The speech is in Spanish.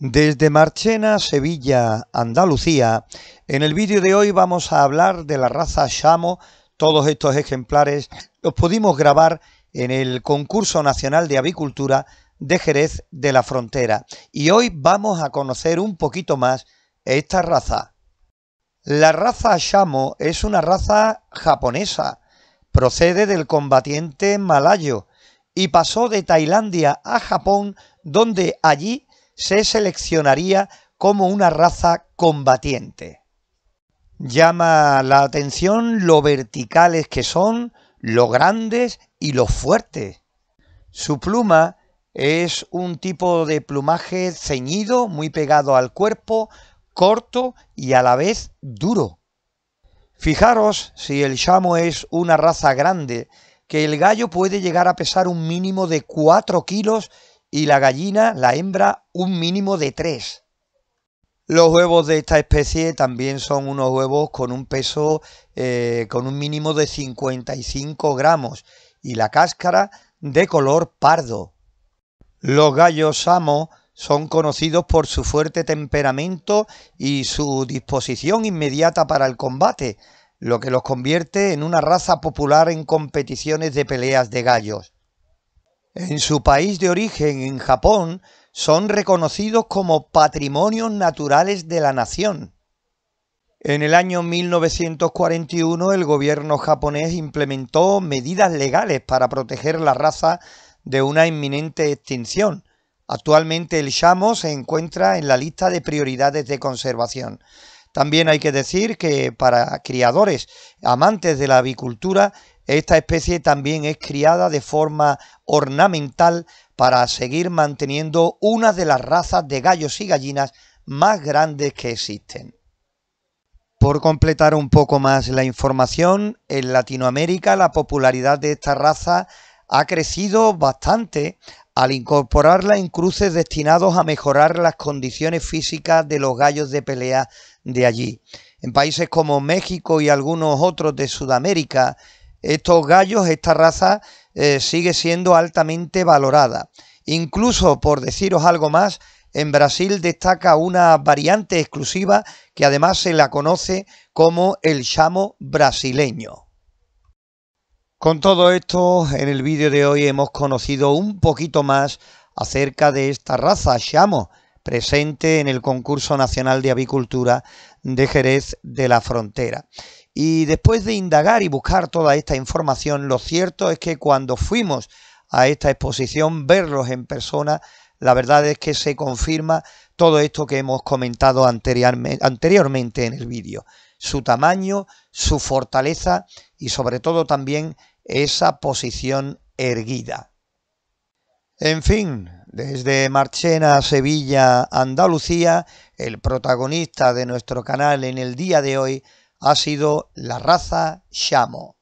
Desde Marchena, Sevilla, Andalucía, en el vídeo de hoy vamos a hablar de la raza Shamo, Todos estos ejemplares los pudimos grabar en el concurso nacional de avicultura de Jerez de la Frontera. Y hoy vamos a conocer un poquito más esta raza. La raza Shamo es una raza japonesa, procede del combatiente malayo y pasó de Tailandia a Japón, donde allí se seleccionaría como una raza combatiente. Llama la atención lo verticales que son, lo grandes y lo fuertes. Su pluma es un tipo de plumaje ceñido, muy pegado al cuerpo, corto y a la vez duro. Fijaros si el chamo es una raza grande, que el gallo puede llegar a pesar un mínimo de 4 kilos y la gallina, la hembra, un mínimo de tres. Los huevos de esta especie también son unos huevos con un peso eh, con un mínimo de 55 gramos y la cáscara de color pardo. Los gallos Samo son conocidos por su fuerte temperamento y su disposición inmediata para el combate, lo que los convierte en una raza popular en competiciones de peleas de gallos. En su país de origen, en Japón, son reconocidos como Patrimonios Naturales de la Nación. En el año 1941 el gobierno japonés implementó medidas legales para proteger la raza de una inminente extinción. Actualmente el llamo se encuentra en la lista de prioridades de conservación. También hay que decir que para criadores amantes de la avicultura esta especie también es criada de forma ornamental para seguir manteniendo una de las razas de gallos y gallinas más grandes que existen. Por completar un poco más la información, en Latinoamérica la popularidad de esta raza ha crecido bastante al incorporarla en cruces destinados a mejorar las condiciones físicas de los gallos de pelea de allí. En países como México y algunos otros de Sudamérica estos gallos, esta raza eh, sigue siendo altamente valorada. Incluso, por deciros algo más, en Brasil destaca una variante exclusiva que además se la conoce como el chamo brasileño. Con todo esto, en el vídeo de hoy hemos conocido un poquito más acerca de esta raza, chamo, presente en el concurso nacional de avicultura de Jerez de la Frontera. Y después de indagar y buscar toda esta información, lo cierto es que cuando fuimos a esta exposición, verlos en persona, la verdad es que se confirma todo esto que hemos comentado anteriormente en el vídeo. Su tamaño, su fortaleza y sobre todo también esa posición erguida. En fin, desde Marchena, Sevilla, Andalucía, el protagonista de nuestro canal en el día de hoy ha sido la raza Shamo.